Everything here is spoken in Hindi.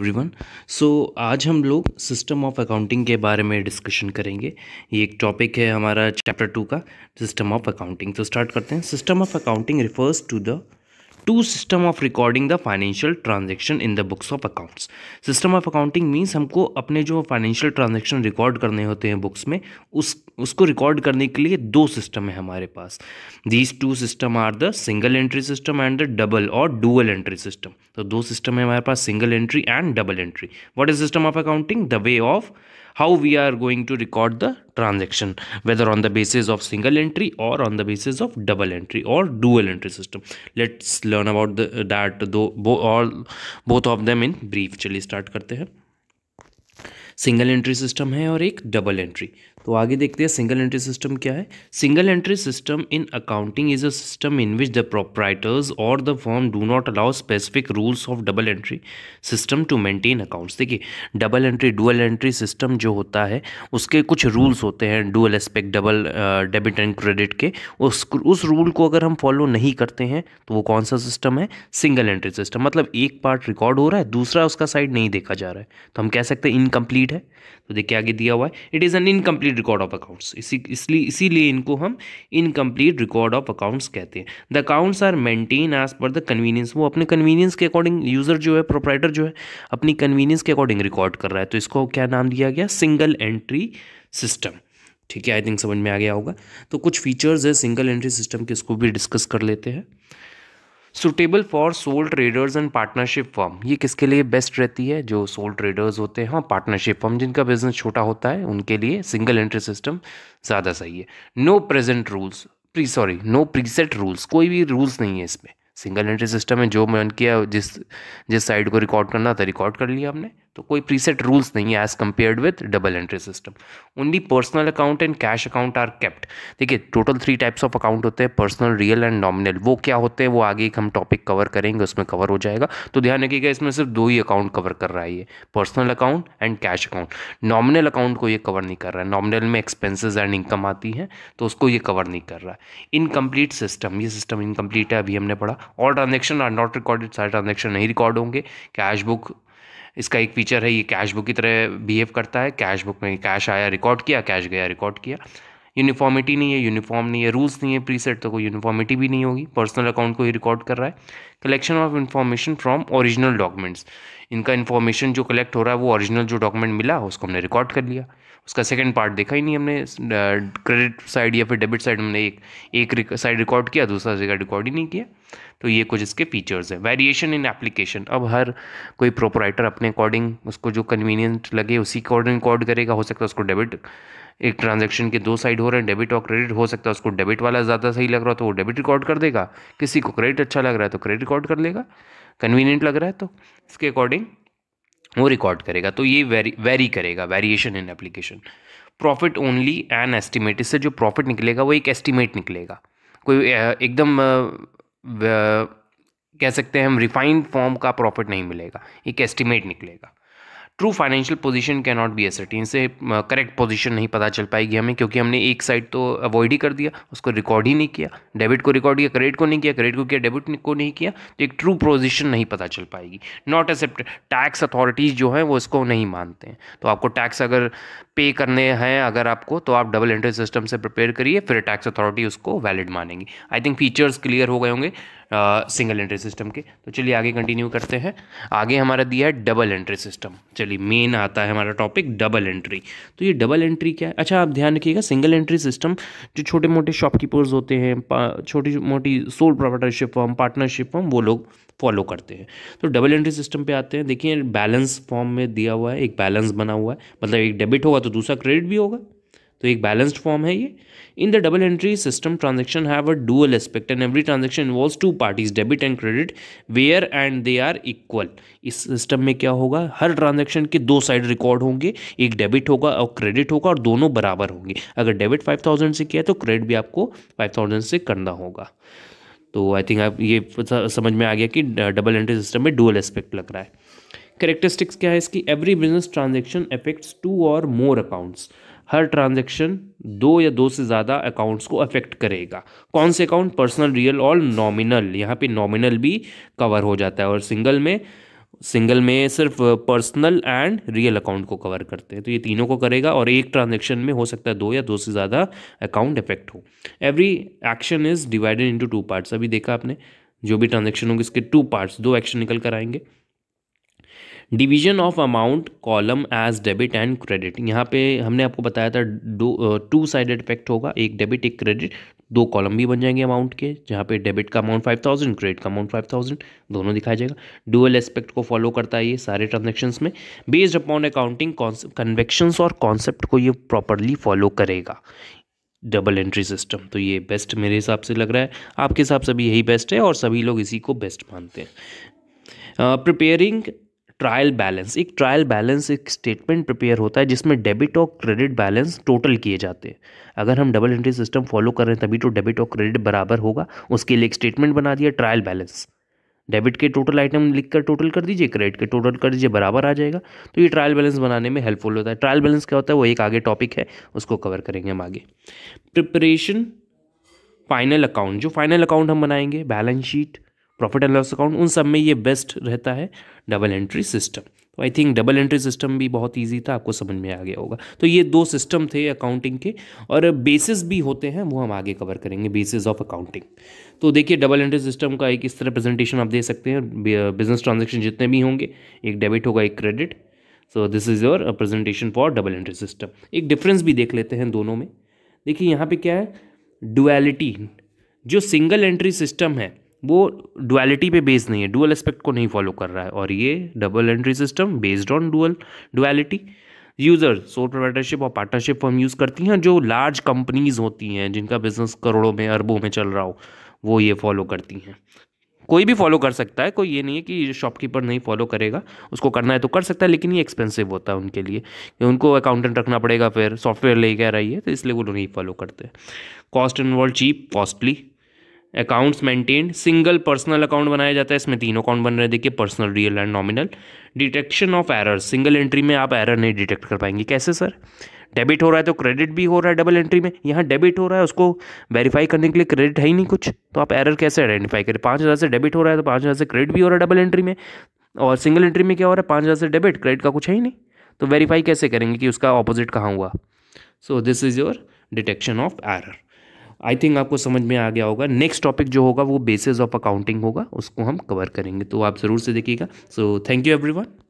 एवरीवन सो आज हम लोग सिस्टम ऑफ अकाउंटिंग के बारे में डिस्कशन करेंगे ये एक टॉपिक है हमारा चैप्टर टू का सिस्टम ऑफ अकाउंटिंग तो स्टार्ट करते हैं system of accounting refers to the two system of recording the financial transaction in the books of accounts system of accounting means हमको अपने जो फाइनेंशियल ट्रांजेक्शन रिकॉर्ड करने होते हैं बुक्स में उस उसको रिकॉर्ड करने के लिए दो सिस्टम है हमारे पास these two system are the single entry system and the double और डुअल एंट्री सिस्टम तो दो सिस्टम है हमारे पास single entry and double entry what is system of accounting the way of how we are going to record the transaction whether on the basis of single entry or on the basis of double entry or dual entry system let's learn about the, that though bo, all both of them in brief चलिए start करते हैं सिंगल एंट्री सिस्टम है और एक तो आगे देखते हैं सिंगल एंट्री सिस्टम क्या है single entry system in accounting is a system in which the proprietors और the firm do not allow specific rules of double entry system to maintain accounts देखिए double entry dual entry system जो होता है उसके कुछ रूल्स होते हैं dual aspect double debit and credit के उस उस रूल को अगर हम फॉलो नहीं करते हैं तो वो कौन सा सिस्टम है सिंगल एंट्री सिस्टम मतलब एक पार्ट रिकॉर्ड हो रहा है दूसरा उसका साइड नहीं देखा जा रहा है तो हम कह सकते हैं इनकम्प्लीट है तो देखिए आगे दिया हुआ है it is an incomplete incomplete record of accounts इसी इसलिए इसीलिए इनको हम इनकम्प्लीट रिकॉर्ड ऑफ अकाउंट्स कहते हैं the accounts are maintain as per the convenience वो अपने कन्वीनियंस के अकॉर्डिंग यूज़र जो है प्रोपराइटर जो है अपनी कन्वीनियंस के अकॉर्डिंग रिकॉर्ड कर रहा है तो इसको क्या नाम दिया गया सिंगल एंट्री सिस्टम ठीक है आई थिंक समझ में आ गया होगा तो कुछ फीचर्स है सिंगल एंट्री सिस्टम के इसको भी डिस्कस कर लेते हैं suitable for sole traders and partnership firm ये किसके लिए बेस्ट रहती है जो सोल ट्रेडर्स होते हैं हाँ पार्टनरशिप फर्म जिनका बिजनेस छोटा होता है उनके लिए सिंगल एंट्री सिस्टम ज़्यादा सही है no present rules pre sorry no preset rules कोई भी रूल्स नहीं है इसमें सिंगल एंट्री सिस्टम है जो मैं किया जिस जिस साइड को रिकॉर्ड करना था रिकॉर्ड कर लिया हमने तो कोई प्रीसेट रूल्स नहीं है as compared with double entry system only personal account and cash account are kept देखिए total three types of account होते हैं पर्सनल रियल एंड नॉमिनल वो क्या होते हैं वो आगे एक हम टॉपिक कवर करेंगे उसमें कवर हो जाएगा तो ध्यान रखिएगा इसमें सिर्फ दो ही अकाउंट कवर कर रहा है ये personal account and cash account nominal account को ये कवर नहीं कर रहा है नॉमिनल में एक्सपेंसिज एंड इनकम आती है तो उसको ये कवर नहीं कर रहा है इनकम्प्लीट सिस्टम ये सिस्टम इनकम्प्लीट है अभी हमने पढ़ा all transaction are not recorded सारे ट्रांजेक्शन नहीं रिकॉर्ड होंगे कैश बुक इसका एक फीचर है ये कैश बुक की तरह बिहेव करता है कैश बुक में कैश आया रिकॉर्ड किया कैश गया रिकॉर्ड किया यूनिफॉर्मिटी नहीं है यूनिफॉर्म नहीं है रूल्स नहीं है प्री तो कोई यूनिफॉर्मिटी भी नहीं होगी पर्सनल अकाउंट को ही रिकॉर्ड कर रहा है collection of information from original documents इनका इन्फॉर्मेशन जो कलेक्ट हो रहा है वो ओरिजिनल जो डॉक्यूमेंट मिला उसको हमने रिकॉर्ड कर लिया उसका सेकंड पार्ट देखा ही नहीं हमने क्रेडिट साइड या फिर डेबिट साइड हमने एक एक साइड रिकॉर्ड किया दूसरा जगह रिकॉर्ड ही नहीं किया तो ये कुछ इसके फीचर्स हैं वेरिएशन इन एप्लीकेशन अब हर कोई प्रोपराइटर अपने अकॉर्डिंग उसको जो कन्वीनियंट लगे उसी अकॉर्डिंग रिकॉर्ड करेगा हो सकता है उसको डेबिट एक ट्रांजेक्शन के दो साइड हो रहे हैं डेबिट और क्रेडिट हो सकता है उसको डेबिट वाला ज़्यादा सही लग रहा हो तो वो डेबिट रिकॉर्ड कर देगा किसी को क्रेडिट अच्छा लग रहा है तो क्रेडिट रिकॉर्ड कर लेगा कन्वीनियंट लग रहा है तो इसके अकॉर्डिंग वो रिकॉर्ड करेगा तो ये वेरी वेरी करेगा variation in application profit only an estimate इससे जो प्रॉफिट निकलेगा वो एक एस्टिमेट निकलेगा कोई एकदम कह सकते हैं हम रिफाइंड फॉर्म का प्रॉफिट नहीं मिलेगा एक एस्टिमेट निकलेगा true financial position can not be ascertain से करेक्ट पोजीशन नहीं पता चल पाएगी हमें क्योंकि हमने एक साइड तो अवॉइड ही कर दिया उसको रिकॉर्ड ही नहीं किया डेबिट को रिकॉर्ड किया क्रेडिट को नहीं किया क्रेडिट को किया डेबिट को नहीं किया तो एक ट्रू पोजिशन नहीं पता चल पाएगी नॉट एक्सेप्ट टैक्स अथॉरिटीज़ जो हैं वो इसको नहीं मानते हैं तो आपको टैक्स अगर पे करने हैं अगर आपको तो आप डबल एंट्री सिस्टम से प्रिपेयर करिए फिर टैक्स अथॉरिटी उसको वैलिड मानेंगी आई थिंक फीचर्स क्लियर हो गए होंगे सिंगल एंट्री सिस्टम के तो चलिए आगे कंटिन्यू करते हैं आगे हमारा दिया है डबल एंट्री सिस्टम चलिए चलिए मेन आता है हमारा टॉपिक डबल एंट्री तो ये डबल एंट्री क्या है अच्छा आप ध्यान रखिएगा सिंगल एंट्री सिस्टम जो छोटे मोटे शॉपकीपर्स होते हैं छोटी मोटी sole proprietorship firm partnership firm वो लोग फॉलो करते हैं तो डबल एंट्री सिस्टम पे आते हैं देखिए बैलेंस फॉर्म में दिया हुआ है एक बैलेंस बना हुआ है मतलब एक डेबिट होगा तो दूसरा क्रेडिट भी होगा तो एक बैलेंस्ड फॉर्म है ये in the double entry system transaction have a dual aspect and every transaction involve two parties debit and credit where and they are equal इस सिस्टम में क्या होगा हर ट्रांजेक्शन के दो साइड रिकॉर्ड होंगे एक डेबिट होगा और क्रेडिट होगा और दोनों बराबर होंगे अगर डेबिट फाइव थाउजेंड से किया है तो क्रेडिट भी आपको फाइव थाउजेंड से करना होगा तो आई थिंक आप ये समझ में आ गया कि डबल एंट्री सिस्टम में डुअल एस्पेक्ट लग रहा है करेक्टरिस्टिक्स क्या है इसकी every business transaction affects two or more accounts her transaction दो या दो से ज़्यादा अकाउंट्स को अफेक्ट करेगा कौन से अकाउंट पर्सनल रियल और नॉमिनल यहाँ पे नॉमिनल भी कवर हो जाता है और सिंगल में सिंगल में सिर्फ पर्सनल एंड रियल अकाउंट को कवर करते हैं तो ये तीनों को करेगा और एक ट्रांजेक्शन में हो सकता है दो या दो से ज़्यादा अकाउंट अफेक्ट हो every action is divided into two parts अभी देखा आपने जो भी ट्रांजेक्शन होंगे इसके टू पार्ट्स दो एक्शन निकल कर आएंगे division of amount column as debit and credit यहाँ पे हमने आपको बताया था दो टू साइडेड इफेक्ट होगा एक डेबिट एक क्रेडिट दो कॉलम भी बन जाएंगे अमाउंट के जहाँ पे डेबिट का अमाउंट फाइव थाउजेंड क्रेडिट का अमाउंट फाइव थाउजेंड दोनों दिखाया जाएगा डुअल एस्पेक्ट को फॉलो करता है ये सारे ट्रांजेक्शन में बेस्ड अपॉन अकाउंटिंग कन्वेक्शंस और कॉन्सेप्ट को ये प्रॉपरली फॉलो करेगा डबल एंट्री सिस्टम तो ये बेस्ट मेरे हिसाब से लग रहा है आपके हिसाब से भी यही बेस्ट है और सभी लोग इसी को बेस्ट मानते हैं प्रिपेयरिंग ट्रायल बैलेंस एक ट्रायल बैलेंस एक स्टेटमेंट प्रिपेयर होता है जिसमें डेबिट और क्रेडिट बैलेंस टोटल किए जाते हैं अगर हम डबल एंट्री सिस्टम फॉलो कर रहे हैं तभी तो डेबिट और क्रेडिट बराबर होगा उसके लिए एक स्टेटमेंट बना दिया ट्रायल बैलेंस डेबिट के टोटल आइटम लिख कर टोटल कर दीजिए क्रेडिट के टोटल कर दीजिए बराबर आ जाएगा तो ये ट्रायल बैलेंस बनाने में हेल्पफुल होता है ट्रायल बैलेंस क्या होता है वो एक आगे टॉपिक है उसको कवर करेंगे हम आगे प्रिपरेशन फाइनल अकाउंट जो फाइनल अकाउंट हम बनाएंगे balance sheet profit and loss account उन सब में ये बेस्ट रहता है डबल एंट्री सिस्टम तो I think double entry system भी बहुत ईजी था आपको समझ में आ गया होगा तो ये दो सिस्टम थे अकाउंटिंग के और बेसिस भी होते हैं वो हम आगे कवर करेंगे बेसिस ऑफ अकाउंटिंग तो देखिए डबल एंट्री सिस्टम का एक इस तरह प्रेजेंटेशन आप दे सकते हैं बिजनेस ट्रांजेक्शन जितने भी होंगे एक डेबिट होगा एक credit so this is your presentation for double entry system एक डिफरेंस भी देख लेते हैं दोनों में देखिए यहाँ पे क्या है डुअलिटी जो सिंगल एंट्री सिस्टम है वो डुअलिटी पे बेस्ड नहीं है डुअल एस्पेक्ट को नहीं फॉलो कर रहा है और ये double entry system based on dual duality user sole providership और पार्टनरशिप फॉर्म यूज़ करती हैं जो लार्ज कंपनीज होती हैं जिनका बिजनेस करोड़ों में अरबों में चल रहा हो वो ये फॉलो करती हैं कोई भी फॉलो कर सकता है कोई ये नहीं है कि शॉपकीपर नहीं फॉलो करेगा उसको करना है तो कर सकता है लेकिन ये एक्सपेंसिव होता है उनके लिए उनको अकाउंटेंट रखना पड़ेगा फिर सॉफ्टवेयर लेके आ रही है तो इसलिए वो नहीं फॉलो करते cost involve cheap costly accounts maintain single personal account बनाया जाता है इसमें तीन अकाउंट बन रहे हैं देखिए personal real and nominal detection of error single entry में आप एरर नहीं डिटेक्ट कर पाएंगे कैसे सर डेबिट हो रहा है तो क्रेडिट भी हो रहा है डबल एंट्री में यहाँ डेबिट हो रहा है उसको वेरीफाई करने के लिए क्रेडिट है ही नहीं कुछ तो आप एरर कैसे आइडेंटिफाई करें पाँच हज़ार से डेबिट हो रहा है तो पाँच हज़ार से क्रेडिट भी हो रहा है डबल एंट्री में और सिंगल एंट्री में क्या हो रहा है पाँच हज़ार से डेबिट क्रेडिट का कुछ है ही नहीं तो वेरीफाई कैसे करेंगे कि उसका ऑपोजिट कहाँ हुआ so this is your detection of error I think आपको समझ में आ गया होगा नेक्स्ट टॉपिक जो होगा वो बेसिस ऑफ अकाउंटिंग होगा उसको हम कवर करेंगे तो आप ज़रूर से देखिएगा सो थैंक यू एवरी